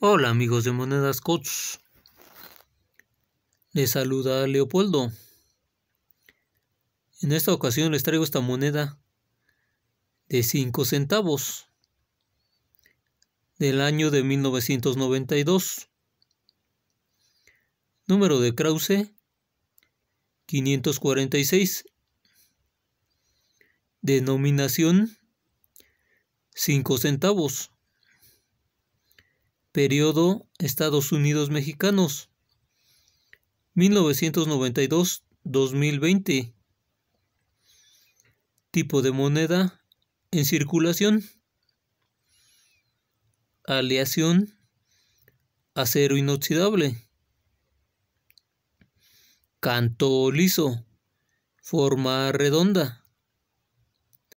Hola amigos de Monedas Coach. Les saluda Leopoldo. En esta ocasión les traigo esta moneda de 5 centavos del año de 1992. Número de Krause 546. Denominación 5 centavos. Periodo Estados Unidos Mexicanos 1992-2020 Tipo de moneda en circulación Aleación Acero inoxidable Canto liso Forma redonda